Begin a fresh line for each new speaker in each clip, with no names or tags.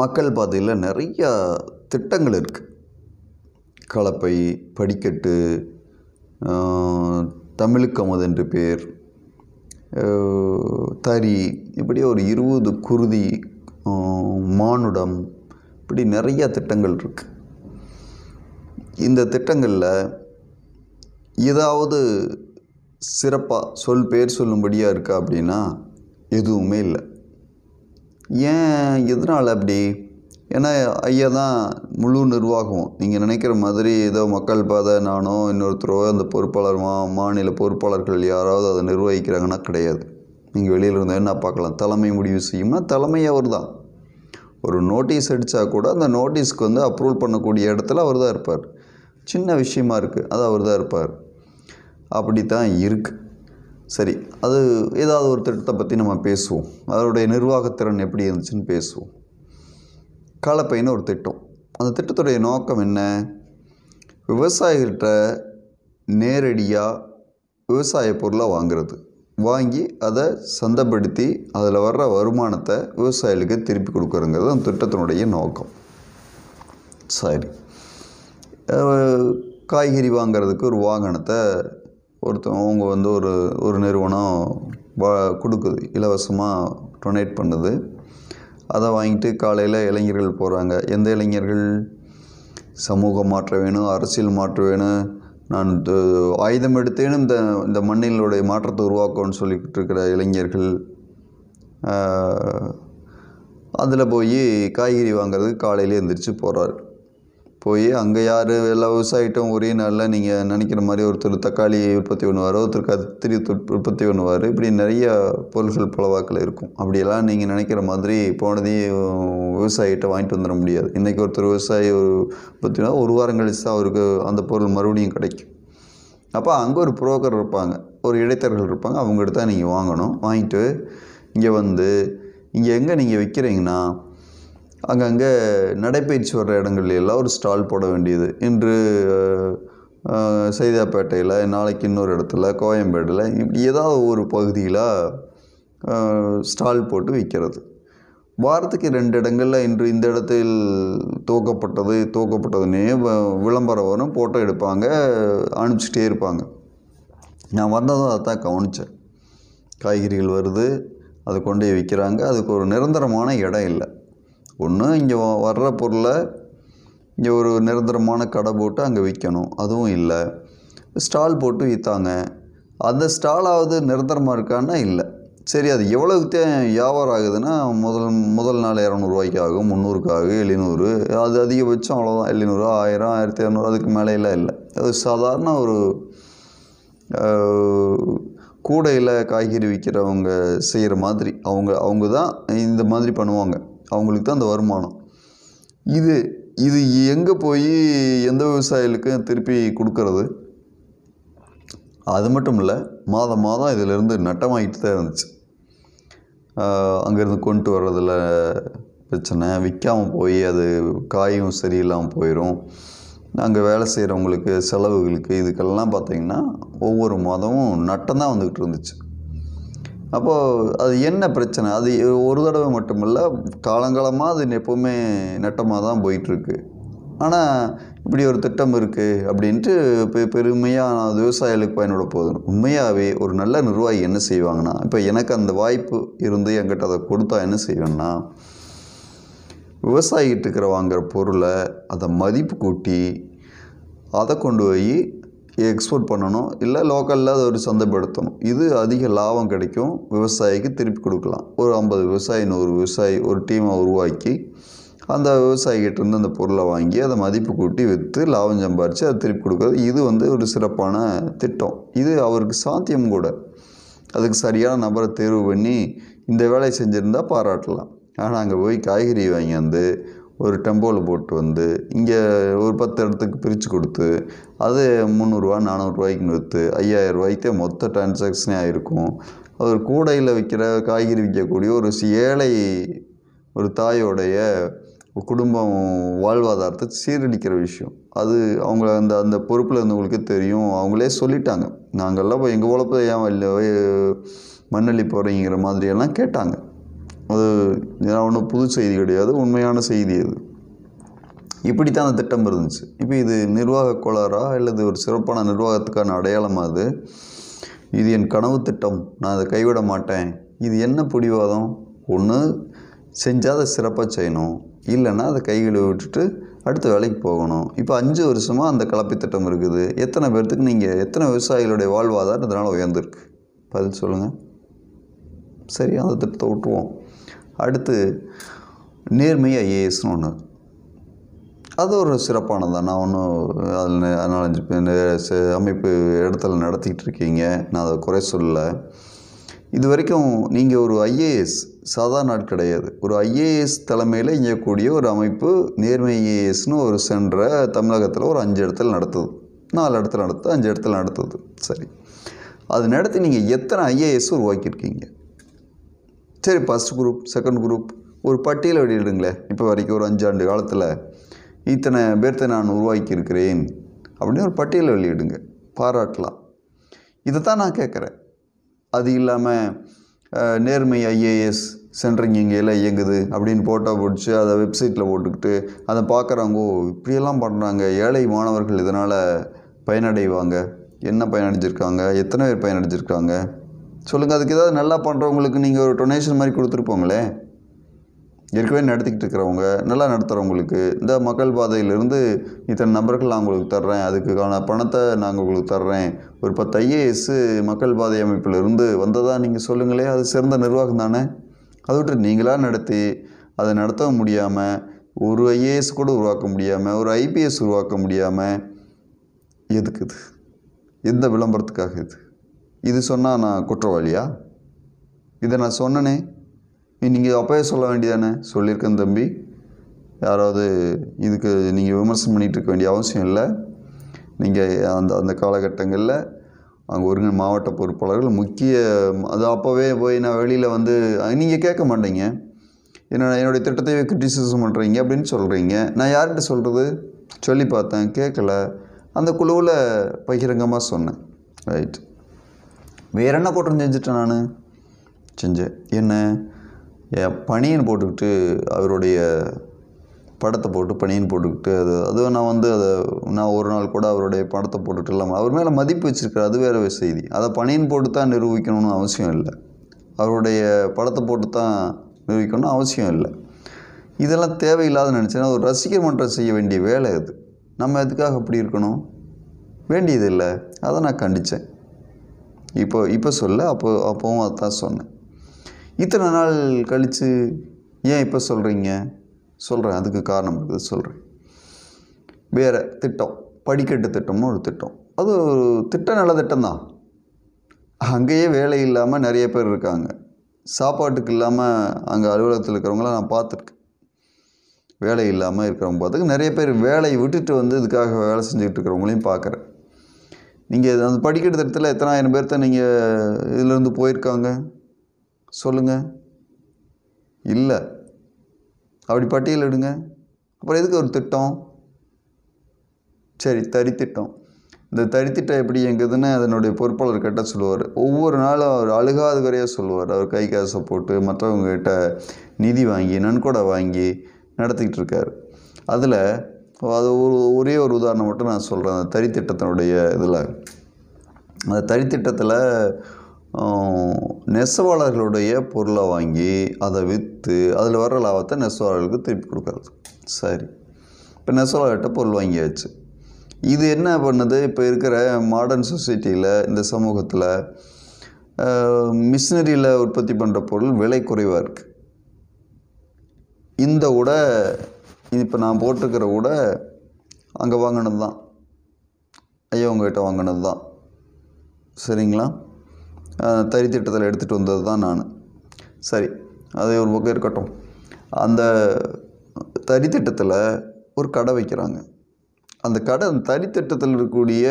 மக்கள் பாதையில் நிறையா திட்டங்கள் இருக்குது கலப்பை படிக்கட்டு தமிழுக்கு அமுது என்று பேர் தறி இப்படி ஒரு இருபது குருதி மானுடம் இப்படி நிறையா திட்டங்கள் இருக்குது இந்த திட்டங்களில் ஏதாவது சிறப்பாக சொல் பேர் சொல்லும்படியாக இருக்கா அப்படின்னா எதுவுமே இல்லை ஏன் எதனால் அப்படி ஏன்னா ஐயா தான் முழு நிர்வாகம் நீங்கள் நினைக்கிற மாதிரி ஏதோ மக்கள் பாதை நானோ இன்னொருத்தரோ அந்த பொறுப்பாளர் மா மாநில பொறுப்பாளர்கள் யாராவது அதை நிர்வகிக்கிறாங்கன்னா கிடையாது நீங்கள் வெளியில் இருந்தால் என்ன பார்க்கலாம் தலைமை முடிவு செய்யும்னா தலைமை அவர் தான் ஒரு நோட்டீஸ் அடித்தா கூட அந்த நோட்டீஸ்க்கு வந்து அப்ரூவல் பண்ணக்கூடிய இடத்துல அவர் தான் இருப்பார் சின்ன விஷயமா இருக்குது அது அவர் தான் இருப்பார் அப்படி தான் இருக்குது சரி அது ஏதாவது ஒரு திட்டத்தை பற்றி நம்ம பேசுவோம் அதனுடைய நிர்வாகத்திறன் எப்படி இருந்துச்சுன்னு பேசுவோம் களப்பைன்னு ஒரு திட்டம் அந்த திட்டத்துடைய நோக்கம் என்ன விவசாயிகிட்ட நேரடியாக விவசாய பொருளை வாங்கிறது வாங்கி அதை சந்தப்படுத்தி அதில் வர்ற வருமானத்தை விவசாயிகளுக்கு திருப்பி கொடுக்குறங்கிறது அந்த திட்டத்தினுடைய நோக்கம் சரி காய்கறி வாங்கிறதுக்கு ஒரு வாகனத்தை ஒருத்தவங்க வந்து ஒரு ஒரு நிறுவனம் வா கொடுக்குது இலவசமாக டொனேட் பண்ணுது அதை வாங்கிட்டு காலையில் இளைஞர்கள் போகிறாங்க எந்த இளைஞர்கள் சமூக மாற்றம் வேணும் அரசியல் மாற்ற வேணும் நான் ஆயுதம் எடுத்தேனும் இந்த இந்த மண்ணினுடைய மாற்றத்தை உருவாக்கணும்னு சொல்லிக்கிட்டு இருக்கிற இளைஞர்கள் அதில் போய் காய்கறி வாங்கிறதுக்கு காலையில் எழுந்திரிச்சு போகிறாரு போய் அங்கே யார் எல்லா விவசாயிட்டும் ஒரே நாளில் நீங்கள் நினைக்கிற மாதிரி ஒருத்தர் தக்காளி உற்பத்தி பண்ணுவார் ஒருத்தர் கத்திரி உற்பத்தி பண்ணுவார் இப்படி நிறைய பொருள்கள் பலவாக்கில் இருக்கும் அப்படியெல்லாம் நீங்கள் நினைக்கிற மாதிரி போனதையும் விவசாயிகிட்ட வாங்கிட்டு வந்துட முடியாது இன்றைக்கி ஒருத்தர் விவசாயி ஒரு உற்பத்தி ஒரு வாரம் கழிச்சு தான் அவருக்கு அந்த பொருள் மறுபடியும் கிடைக்கும் அப்போ அங்கே ஒரு புரோக்கர் இருப்பாங்க ஒரு இடைத்தரகர்கள் இருப்பாங்க அவங்ககிட்ட தான் நீங்கள் வாங்கணும் வாங்கிட்டு இங்கே வந்து இங்கே எங்கே நீங்கள் விற்கிறீங்கன்னா அங்கங்கே நடைப்பயிற்சி வர்ற இடங்கள் எல்லாம் ஒரு ஸ்டால் போட வேண்டியது இன்று சைதாப்பேட்டையில் நாளைக்கு இன்னொரு இடத்துல கோயம்பேடில் இப்படி ஏதாவது ஒரு பகுதியில் ஸ்டால் போட்டு விற்கிறது வாரத்துக்கு ரெண்டு இடங்களில் இன்று இந்த இடத்தில் துவக்கப்பட்டது துவக்கப்பட்டதுன்னே விளம்பரம் வரும் ஃபோட்டோ எடுப்பாங்க அனுப்பிச்சிட்டே இருப்பாங்க நான் வந்ததும் அதை தான் கவனித்தேன் காய்கறிகள் வருது அதை கொண்டு விற்கிறாங்க அதுக்கு ஒரு நிரந்தரமான இடம் இல்லை ஒன்று இங்கே வர்ற பொருளை இங்கே ஒரு நிரந்தரமான கடை போட்டு அங்கே விற்கணும் அதுவும் இல்லை ஸ்டால் போட்டு விற்றாங்க அந்த ஸ்டாலாவது நிரந்தரமாக இருக்கான்னா இல்லை சரி அது எவ்வளவுக்கு வியாபாரம் ஆகுதுன்னா முதல் முதல் நாள் இரநூறுவாய்க்கு ஆகும் முந்நூறுக்கு ஆகும் எழுநூறு அது அதிகபட்சம் அவ்வளோதான் எழுநூறு ஆயிரம் ஆயிரத்தி இரநூறு அதுக்கு மேலேலாம் இல்லை அது சாதாரண ஒரு கூடையில் காய்கறி விற்கிறவங்க செய்கிற மாதிரி அவங்க அவங்க தான் இந்த மாதிரி பண்ணுவாங்க அவங்களுக்கு தான் அந்த வருமானம் இது இது எங்கே போய் எந்த விவசாயிகளுக்கும் திருப்பி கொடுக்கறது அது மட்டும் இல்லை மாதம் மாதம் இதிலேருந்து நட்டமாகிட்டு தான் இருந்துச்சு அங்கேருந்து கொண்டு வர்றதில் பிரச்சனை விற்காமல் போய் அது காயும் சரியில்லாமல் போயிடும் நாங்கள் வேலை செய்கிறவங்களுக்கு செலவுகளுக்கு இதுக்கெல்லாம் பார்த்திங்கன்னா ஒவ்வொரு மாதமும் நட்டம் தான் வந்துக்கிட்டு இருந்துச்சு அப்போது அது என்ன பிரச்சனை அது ஒரு தடவை மட்டுமில்லை காலங்காலமாக அது எப்போவுமே நட்டமாக தான் போயிட்டுருக்கு ஆனால் இப்படி ஒரு திட்டம் இருக்குது அப்படின்ட்டு பெ பெருமையாக நான் விவசாயிகளுக்கு பயனோட போதும் உண்மையாகவே ஒரு நல்ல நிர்வாகி என்ன செய்வாங்கன்னா இப்போ எனக்கு அந்த வாய்ப்பு இருந்து என்கிட்ட அதை கொடுத்தா என்ன செய்வேன்னா விவசாயிகிட்ட இருக்கிற வாங்குகிற பொருளை அதை மதிப்பு கூட்டி அதை கொண்டு போய் எக்ஸ்போர்ட் பண்ணணும் இல்லை லோக்கலில் அதை ஒரு சந்தைப்படுத்தணும் இது அதிக லாபம் கிடைக்கும் விவசாயிக்கு திருப்பி கொடுக்கலாம் ஒரு ஐம்பது விவசாயி நூறு விவசாயி ஒரு டீமை உருவாக்கி அந்த விவசாயிகிட்டேருந்து அந்த பொருளை வாங்கி அதை மதிப்பு கூட்டி விற்று லாபம் சம்பாரித்து அதை திருப்பி கொடுக்குறது இது வந்து ஒரு சிறப்பான திட்டம் இது அவருக்கு சாத்தியம் கூட அதுக்கு சரியான நபரை தேர்வு பண்ணி இந்த வேலையை செஞ்சுருந்தால் பாராட்டலாம் ஆனால் அங்கே போய் காய்கறி வாங்கி வந்து ஒரு டெம்போவில் போட்டு வந்து இங்கே ஒரு பத்து இடத்துக்கு பிரித்து கொடுத்து அது முந்நூறுரூவா நானூறுரூவாய்க்குன்னு விற்று ரூபாய்க்கே மொத்த டிரான்சாக்ஷனே ஆகிருக்கும் ஒரு கூடையில் விற்கிற காய்கறி விற்கக்கூடிய ஒரு ஏழை ஒரு தாயோடைய குடும்பம் வாழ்வாதாரத்தை சீரழிக்கிற விஷயம் அது அவங்க அந்த அந்த பொறுப்பில் இருந்தவங்களுக்கு தெரியும் அவங்களே சொல்லிட்டாங்க நாங்கள்லாம் இப்போ எங்கள் உழப்ப ஏன் மண்ணள்ளி போகிறீங்கிற மாதிரியெல்லாம் கேட்டாங்க அது இதெல்லாம் ஒன்றும் புது செய்தி கிடையாது உண்மையான செய்தி அது இப்படித்தான் அந்த திட்டம் இருந்துச்சு இப்போ இது நிர்வாக கோளாறா அல்லது ஒரு சிறப்பான நிர்வாகத்துக்கான அடையாளமாக அது இது என் கனவு திட்டம் நான் அதை கைவிட மாட்டேன் இது என்ன பிடிவாதம் ஒன்று செஞ்சால் அதை சிறப்பாக செய்யணும் இல்லைன்னா அதை கைகளை விட்டுட்டு அடுத்த வேலைக்கு போகணும் இப்போ அஞ்சு வருஷமாக அந்த கலப்பை திட்டம் இருக்குது எத்தனை பேர்த்துக்கு நீங்கள் எத்தனை விவசாயிகளுடைய வாழ்வாதாரம் இதனால் உயர்ந்திருக்கு பதில் சொல்லுங்கள் சரி அந்த திட்டத்தை விட்டுருவோம் அடுத்து நேர்மை ஐஏஎஸ்னு ஒன்று அது ஒரு சிறப்பானது தான் நான் ஒன்றும் அதில் நாலஞ்சு அமைப்பு இடத்துல நடத்திக்கிட்டு இருக்கீங்க நான் அதை குறை சொல்லலை இது வரைக்கும் நீங்கள் ஒரு ஐஏஎஸ் சாதாரண நாள் கிடையாது ஒரு ஐஏஎஸ் தலைமையில் இயங்கக்கூடிய ஒரு அமைப்பு நேர்மை ஐஏஎஸ்னு ஒரு சென்ற தமிழகத்தில் ஒரு அஞ்சு இடத்துல நடத்துது நாலு இடத்துல நடத்து அஞ்சு இடத்துல நடத்துது சரி அது நடத்தி நீங்கள் எத்தனை ஐஏஎஸ் உருவாக்கியிருக்கீங்க சரி ஃபஸ்ட் குரூப் செகண்ட் குரூப் ஒரு பட்டியலை வெளியிடுங்களேன் இப்போ வரைக்கும் ஒரு அஞ்சாண்டு காலத்தில் இத்தனை பேர்த்தை நான் உருவாக்கி இருக்கிறேன் அப்படின்னு ஒரு பட்டியலை வெளியிடுங்க பாராட்டலாம் இதை தான் நான் கேட்குறேன் அது இல்லாமல் நேர்மை ஐஏஎஸ் சென்ட்ரிங் எல்லாம் இயங்குது அப்படின்னு போட்டோ பிடிச்சி அதை வெப்சைட்டில் போட்டுக்கிட்டு அதை பார்க்குறவங்க இப்படியெல்லாம் பண்ணுறாங்க ஏழை மாணவர்கள் இதனால் பயனடைவாங்க என்ன பயனடைஞ்சிருக்காங்க எத்தனை பேர் பயனடைஞ்சிருக்காங்க சொல்லுங்கள் அதுக்கு ஏதாவது நல்லா பண்ணுறவங்களுக்கு நீங்கள் ஒரு டொனேஷன் மாதிரி கொடுத்துருப்போங்களே ஏற்கனவே நடத்திக்கிட்டு இருக்கிறவங்க நல்லா நடத்துகிறவங்களுக்கு இந்த மக்கள் பாதையிலேருந்து இத்தனை நம்பர்கள் நான் உங்களுக்கு தர்றேன் அதுக்கான பணத்தை நாங்கள் உங்களுக்கு தர்றேன் ஒரு பத்து ஐஏஎஸ்ஸு மக்கள் பாதை அமைப்பிலிருந்து வந்ததாக நீங்கள் சொல்லுங்களே அது சிறந்த நிர்வாகம் தானே அதை விட்டு நீங்களாக நடத்தி அதை நடத்த முடியாமல் ஒரு ஐஏஎஸ் கூட உருவாக்க முடியாமல் ஒரு ஐபிஎஸ் உருவாக்க முடியாமல் எதுக்கு இது எந்த விளம்பரத்துக்காக இது இது சொன்னால் நான் குற்றவாளியா இதை நான் சொன்னனே நீங்கள் அப்போயே சொல்ல வேண்டியதானே சொல்லியிருக்கேன் தம்பி யாராவது இதுக்கு நீங்கள் விமர்சனம் பண்ணிகிட்டு இருக்க வேண்டிய அவசியம் இல்லை நீங்கள் அந்த அந்த காலகட்டங்களில் அங்கே ஒருங்க மாவட்ட பொறுப்பாளர்கள் முக்கிய அது அப்போவே போய் நான் வெளியில் வந்து நீங்கள் கேட்க மாட்டீங்க என்ன என்னுடைய திட்டத்தை கிரிட்டிசிசம் பண்ணுறீங்க அப்படின்னு சொல்கிறீங்க நான் யார்கிட்ட சொல்கிறது சொல்லி பார்த்தேன் கேட்கல அந்த குழுவில் பகிரங்கமாக சொன்னேன் ரைட் வேறு என்ன குற்றம் செஞ்சுட்டேன் நான் செஞ்சேன் என்ன என் பனியன் போட்டுக்கிட்டு அவருடைய படத்தை போட்டு பனியன் போட்டுக்கிட்டு அது அது நான் வந்து அதை நான் ஒரு நாள் கூட அவருடைய படத்தை போட்டுட்டு இல்லாமல் அவர் மேலே மதிப்பு வச்சுருக்காரு அது வேறு செய்தி அதை பனியன் போட்டு தான் நிரூபிக்கணும்னு அவசியம் இல்லை அவருடைய படத்தை போட்டு தான் நிரூபிக்கணும்னு அவசியம் இல்லை இதெல்லாம் தேவையில்லாத நினச்சேன்னா ஒரு ரசிகர் மன்றம் செய்ய வேண்டிய வேலை அது நம்ம எதுக்காக அப்படி இருக்கணும் வேண்டியது இல்லை அதை நான் கண்டித்தேன் இப்போ இப்போ சொல்ல அப்போ அப்போவும் அதுதான் சொன்னேன் இத்தனை நாள் கழித்து ஏன் இப்போ சொல்கிறீங்க சொல்கிறேன் அதுக்கு காரணம் இருக்குது சொல்கிறேன் வேறு திட்டம் படிக்கட்டு திட்டம்னு ஒரு திட்டம் அது ஒரு திட்டம் நல்ல திட்டம் தான் அங்கேயே வேலை இல்லாமல் நிறைய பேர் இருக்காங்க சாப்பாட்டுக்கு இல்லாமல் அங்கே அலுவலகத்தில் இருக்கிறவங்களாம் நான் பார்த்துருக்கேன் வேலை இல்லாமல் இருக்கிறவங்க பார்த்துக்கு நிறைய பேர் வேலையை விட்டுட்டு வந்து இதுக்காக வேலை செஞ்சுக்கிட்டு இருக்கிறவங்களையும் பார்க்குறேன் நீங்கள் அந்த படிக்கட்டு எத்தனை எத்தனாயிரம் பேர்த்த நீங்கள் இதிலேருந்து போயிருக்காங்க சொல்லுங்கள் இல்லை அப்படி பட்டியலிடுங்க அப்புறம் எதுக்கு ஒரு திட்டம் சரி தறி திட்டம் இந்த தரித்திட்டம் எப்படி எங்குதுன்னு அதனுடைய பொறுப்பாளர் கேட்ட சொல்லுவார் ஒவ்வொரு நாளும் அவர் அழுகாத குறையாக சொல்லுவார் அவர் கை காசை போட்டு மற்றவங்ககிட்ட நிதி வாங்கி நன்கொடை வாங்கி நடத்திக்கிட்டு இருக்கார் அதில் இப்போ அது ஒரு ஒரே ஒரு உதாரணம் மட்டும் நான் சொல்கிறேன் அந்த தரித்திட்டத்தினுடைய இதில் அந்த தரித்திட்டத்தில் நெசவாளர்களுடைய பொருளை வாங்கி அதை விற்று அதில் வர்ற லாபத்தை நெசவாளர்களுக்கு திருப்பி கொடுக்குறது சரி இப்போ நெசவாளர்கிட்ட பொருள் வாங்கியாச்சு இது என்ன பண்ணுது இப்போ இருக்கிற மாடர்ன் சொசைட்டியில் இந்த சமூகத்தில் மிஷினரியில் உற்பத்தி பண்ணுற பொருள் விலை குறைவாக இருக்குது இந்த விட இது இப்போ நான் போட்டிருக்கிற கூட அங்கே வாங்கினது தான் ஐயா உங்கள்கிட்ட வாங்கினது தான் சரிங்களா தறி திட்டத்தில் எடுத்துகிட்டு வந்தது தான் நான் சரி அது ஒரு பக்கம் இருக்கட்டும் அந்த தறி திட்டத்தில் ஒரு கடை வைக்கிறாங்க அந்த கடை அந்த தறி திட்டத்தில் இருக்கக்கூடிய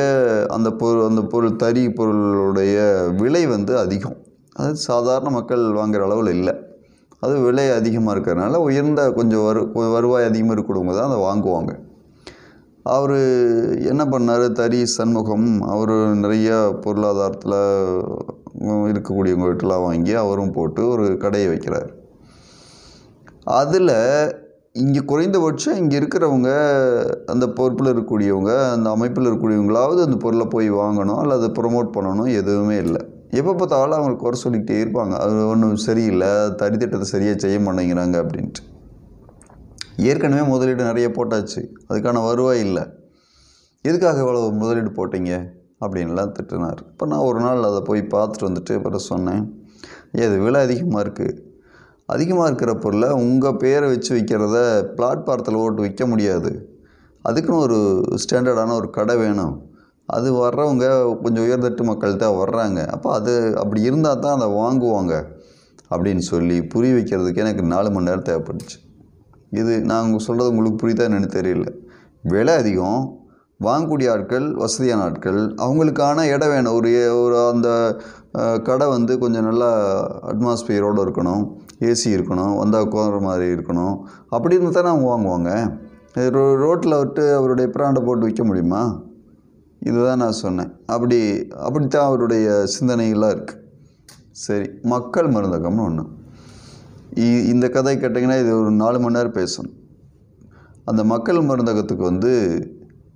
அந்த பொருள் அந்த பொருள் தறி பொருளுடைய விலை வந்து அதிகம் அது சாதாரண மக்கள் வாங்குகிற அளவில் இல்லை அது விலை அதிகமாக இருக்கிறதுனால உயர்ந்த கொஞ்சம் வரு வருவாய் அதிகமாக இருக்கிறவங்க தான் அதை வாங்குவாங்க அவர் என்ன பண்ணார் தறி சண்முகம் அவர் நிறைய பொருளாதாரத்தில் இருக்கக்கூடியவங்க வீட்டெலாம் வாங்கி அவரும் போட்டு ஒரு கடையை வைக்கிறார் அதில் இங்கே குறைந்தபட்சம் இங்கே இருக்கிறவங்க அந்த பொறுப்பில் இருக்கக்கூடியவங்க அந்த அமைப்பில் இருக்கக்கூடியவங்களாவது அந்த பொருளை போய் வாங்கணும் அல்லது ப்ரொமோட் பண்ணணும் எதுவுமே இல்லை எப்போ பார்த்தாலும் அவங்களுக்கு குறை சொல்லிக்கிட்டே இருப்பாங்க அது ஒன்றும் சரியில்லை தரித்திட்டத்தை சரியாக செய்ய மாட்டேங்கிறாங்க அப்படின்ட்டு ஏற்கனவே முதலீடு நிறைய போட்டாச்சு அதுக்கான வருவாய் இல்லை எதுக்காக இவ்வளோ முதலீடு போட்டீங்க அப்படின்லாம் திட்டினார் இப்போ நான் ஒரு நாள் அதை போய் பார்த்துட்டு வந்துட்டு அப்புறம் சொன்னேன் இது விலை அதிகமாக இருக்குது அதிகமாக இருக்கிற பொருளை உங்கள் பேரை வச்சு விற்கிறத பிளாட்பாரத்தில் ஓட்டு விற்க முடியாது அதுக்குன்னு ஒரு ஸ்டாண்டர்டான ஒரு கடை வேணும் அது வர்றவங்க கொஞ்சம் உயர்தட்டு மக்கள் தான் வர்றாங்க அப்போ அது அப்படி இருந்தால் தான் அதை வாங்குவாங்க அப்படின்னு சொல்லி புரிய வைக்கிறதுக்கு எனக்கு நாலு மணி நேரம் தேவைப்பட்டுச்சு இது நான் உங்கள் சொல்கிறது உங்களுக்கு புரியுதா என்னென்னு தெரியல விலை அதிகம் வாங்கக்கூடிய ஆட்கள் வசதியான ஆட்கள் அவங்களுக்கான இடம் வேணும் ஒரு ஒரு அந்த கடை வந்து கொஞ்சம் நல்லா அட்மாஸ்பியரோடு இருக்கணும் ஏசி இருக்கணும் வந்தால் உட்கார மாதிரி இருக்கணும் அப்படி இருந்தால் தானே அவங்க வாங்குவாங்க ரோ ரோட்டில் விட்டு அவருடைய பிராண்டை போட்டு விற்க முடியுமா இதுதான் நான் சொன்னேன் அப்படி அப்படித்தான் அவருடைய சிந்தனைகளாக இருக்குது சரி மக்கள் மருந்தகம்னு ஒன்று இந்த கதை கேட்டிங்கன்னா இது ஒரு நாலு மணி நேரம் பேசணும் அந்த மக்கள் மருந்தகத்துக்கு வந்து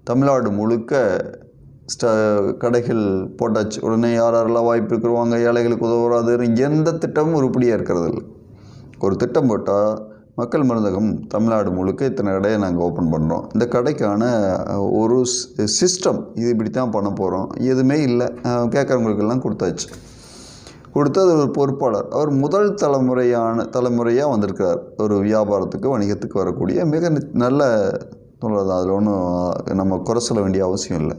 தமிழ்நாடு முழுக்க ஸ்ட கடைகள் போட்டாச்சு உடனே யார் யாரெல்லாம் வாய்ப்பு இருக்கிறவங்க ஏழைகளுக்கு உதவுறாது எந்த திட்டமும் உருப்படியாக இருக்கிறதில்ல ஒரு திட்டம் போட்டால் மக்கள் மருந்தகம் தமிழ்நாடு முழுக்க இத்தனை கடையை நாங்கள் ஓப்பன் பண்ணுறோம் இந்த கடைக்கான ஒரு சிஸ்டம் இது இப்படி தான் பண்ண போகிறோம் எதுவுமே இல்லை கேட்குறவங்களுக்கெல்லாம் கொடுத்தாச்சு கொடுத்தது ஒரு பொறுப்பாளர் அவர் முதல் தலைமுறையான தலைமுறையாக வந்திருக்கிறார் ஒரு வியாபாரத்துக்கு வணிகத்துக்கு வரக்கூடிய மிக நல்ல சொல்கிறது அதில் ஒன்றும் நம்ம குறை சொல்ல வேண்டிய அவசியம் இல்லை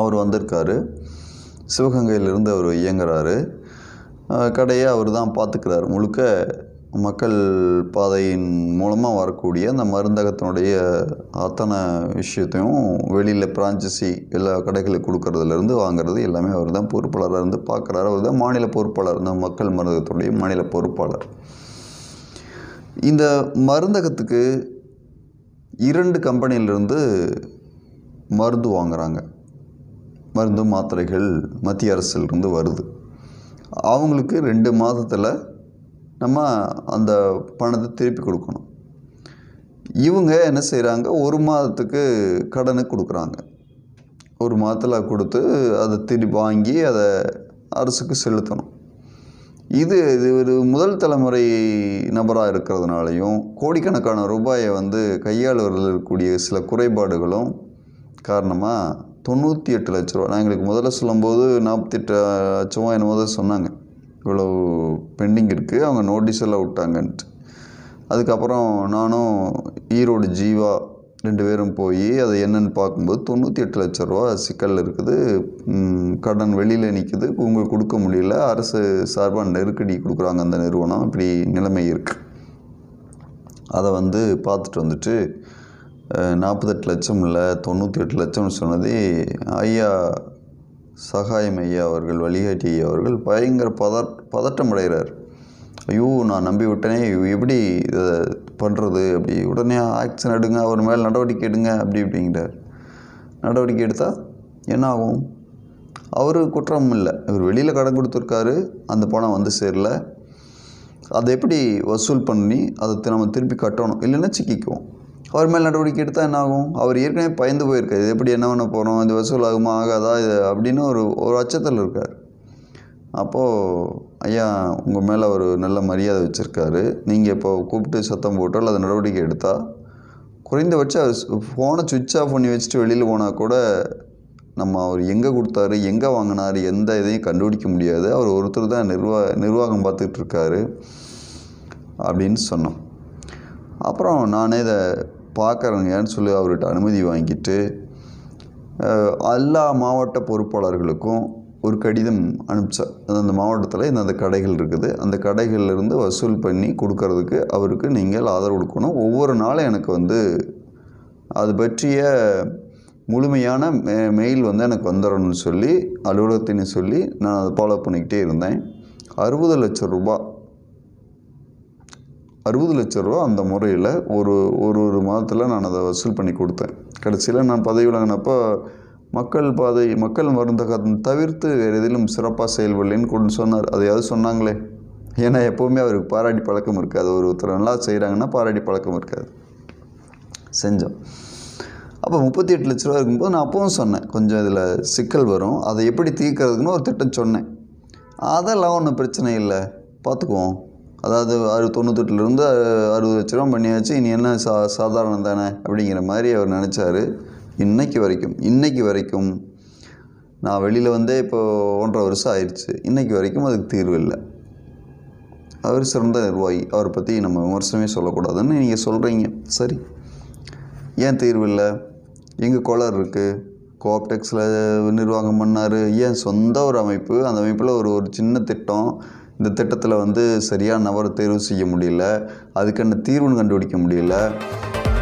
அவர் வந்திருக்காரு சிவகங்கையிலிருந்து அவர் இயங்குறாரு கடையை அவர் தான் பார்த்துக்கிறார் முழுக்க மக்கள் பாதையின் மூலமாக வரக்கூடிய அந்த மருந்தகத்தினுடைய அத்தனை விஷயத்தையும் வெளியில் பிரான்ச்சசி எல்லா கடைகளுக்கு கொடுக்கறதுலேருந்து வாங்குறது எல்லாமே அவர் தான் பொறுப்பாளராக இருந்து பார்க்குறாரு அவர் தான் மாநில பொறுப்பாளர் இந்த மக்கள் மருந்தகத்துடைய மாநில பொறுப்பாளர் இந்த மருந்தகத்துக்கு இரண்டு கம்பெனியிலிருந்து மருந்து வாங்குகிறாங்க மருந்து மாத்திரைகள் மத்திய அரசிலிருந்து வருது அவங்களுக்கு ரெண்டு மாதத்தில் நம்ம அந்த பணத்தை திருப்பி கொடுக்கணும் இவங்க என்ன செய்கிறாங்க ஒரு மாதத்துக்கு கடனை கொடுக்குறாங்க ஒரு மாதத்தில் கொடுத்து அதை திருப்பி வாங்கி அதை அரசுக்கு செலுத்தணும் இது இது ஒரு முதல் தலைமுறை நபராக இருக்கிறதுனாலையும் கோடிக்கணக்கான ரூபாயை வந்து கையாளுவதில் இருக்கக்கூடிய சில குறைபாடுகளும் காரணமாக தொண்ணூற்றி எட்டு லட்ச ரூபா நான் எங்களுக்கு முதல்ல சொல்லும்போது நாற்பத்தி எட்டு லட்சம் என்னமோ சொன்னாங்க இவ்வளோ பெண்டிங் இருக்குது அவங்க நோட்டீஸ் எல்லாம் விட்டாங்கன்ட்டு அதுக்கப்புறம் நானும் ஈரோடு ஜீவா ரெண்டு பேரும் போய் அதை என்னென்னு பார்க்கும்போது தொண்ணூற்றி எட்டு லட்ச ரூபா சிக்கல் இருக்குது கடன் வெளியில் நிற்கிது உங்களுக்கு கொடுக்க முடியல அரசு சார்பாக நெருக்கடி கொடுக்குறாங்க அந்த நிறுவனம் இப்படி நிலைமை இருக்குது அதை வந்து பார்த்துட்டு வந்துட்டு நாற்பத்தெட்டு லட்சம் இல்லை தொண்ணூற்றி எட்டு லட்சம்னு சொன்னது ஐயா சகாயம் ஐயா அவர்கள் வழிகாட்டி ஐயா அவர்கள் பயங்கர பத பதட்டம் அடைகிறார் ஐயோ நான் நம்பி விட்டனே எப்படி இதை பண்ணுறது அப்படி உடனே ஆக்ஷன் எடுங்க அவர் மேலே நடவடிக்கை எடுங்க அப்படி இப்படிங்கிறார் நடவடிக்கை எடுத்தால் என்ன ஆகும் அவர் குற்றம் இல்லை இவர் வெளியில் கடன் கொடுத்துருக்காரு அந்த பணம் வந்து சேரல அதை எப்படி வசூல் பண்ணி அதை நம்ம திருப்பி கட்டணும் இல்லைன்னா சிக்கிக்குவோம் அவர் மேல் நடவடிக்கை எடுத்தால் என்ன ஆகும் அவர் ஏற்கனவே பயந்து போயிருக்கார் இது எப்படி என்ன பண்ண போகிறோம் இது வசூல் ஆகுமா ஆகாதா இது அப்படின்னு ஒரு ஒரு அச்சத்தில் இருக்கார் அப்போது ஐயா உங்கள் மேலே ஒரு நல்ல மரியாதை வச்சுருக்காரு நீங்கள் இப்போ கூப்பிட்டு சத்தம் போட்டால் அது நடவடிக்கை எடுத்தால் குறைந்தபட்சம் அவர் ஃபோனை சுவிட்ச் ஆஃப் பண்ணி வச்சுட்டு வெளியில் போனால் கூட நம்ம அவர் எங்கே கொடுத்தாரு எங்கே வாங்கினார் எந்த இதையும் கண்டுபிடிக்க முடியாது அவர் ஒருத்தர் தான் நிர்வாக நிர்வாகம் பார்த்துட்ருக்காரு அப்படின்னு சொன்னோம் அப்புறம் நானே இதை ஏன்னு சொல்லி அவர்கிட்ட அனுமதி வாங்கிட்டு எல்லா மாவட்ட பொறுப்பாளர்களுக்கும் ஒரு கடிதம் அனுப்பிச்சார் அந்த மாவட்டத்தில் இந்தந்த கடைகள் இருக்குது அந்த கடைகள்லேருந்து வசூல் பண்ணி கொடுக்கறதுக்கு அவருக்கு நீங்கள் ஆதரவு கொடுக்கணும் ஒவ்வொரு நாளும் எனக்கு வந்து அது பற்றிய முழுமையான மெ மெயில் வந்து எனக்கு வந்துடணும்னு சொல்லி அலுவலகத்தின்னு சொல்லி நான் அதை ஃபாலோ பண்ணிக்கிட்டே இருந்தேன் அறுபது லட்சம் ரூபாய் அறுபது லட்ச ரூபா அந்த முறையில் ஒரு ஒரு ஒரு மாதத்தில் நான் அதை வசூல் பண்ணி கொடுத்தேன் கடைசியில் நான் பதவி விலகினப்போ மக்கள் பாதை மக்கள் மருந்தகம் தவிர்த்து வேறு எதிலும் சிறப்பாக செயல்படலன்னு கொண்டு சொன்னார் அதையாவது சொன்னாங்களே ஏன்னா எப்போவுமே அவருக்கு பாராட்டி பழக்கம் இருக்காது ஒரு ஒருத்தர் நல்லா செய்கிறாங்கன்னா பாராட்டி பழக்கம் இருக்காது செஞ்சோம் அப்போ முப்பத்தி எட்டு லட்ச ரூபா இருக்கும்போது நான் அப்பவும் சொன்னேன் கொஞ்சம் இதில் சிக்கல் வரும் அதை எப்படி தீர்க்கிறதுக்குன்னு ஒரு திட்டம் சொன்னேன் அதெல்லாம் ஒன்றும் பிரச்சனை இல்லை பார்த்துக்குவோம் அதாவது அறு தொண்ணூத்தெட்டுலேருந்து அறுபது லட்ச ரூபா பண்ணியாச்சு இனி என்ன சா சாதாரணம் தானே அப்படிங்கிற மாதிரி அவர் நினச்சார் இன்றைக்கு வரைக்கும் இன்றைக்கு வரைக்கும் நான் வெளியில் வந்தே இப்போது ஒன்றரை வருஷம் ஆயிடுச்சு இன்றைக்கு வரைக்கும் அதுக்கு தீர்வு இல்லை அவர் சிறந்த நிர்வாகி அவரை பற்றி நம்ம விமர்சனமே சொல்லக்கூடாதுன்னு நீங்கள் சொல்கிறீங்க சரி ஏன் தீர்வு இல்லை எங்கள் கோளாறு இருக்குது கோஆப்டெக்ஸில் நிர்வாகம் பண்ணார் ஏன் சொந்த ஒரு அமைப்பு அந்த அமைப்பில் ஒரு ஒரு சின்ன திட்டம் இந்த திட்டத்தில் வந்து சரியான நபர் தேர்வு செய்ய முடியல அதுக்கென்ன தீர்வுன்னு கண்டுபிடிக்க முடியல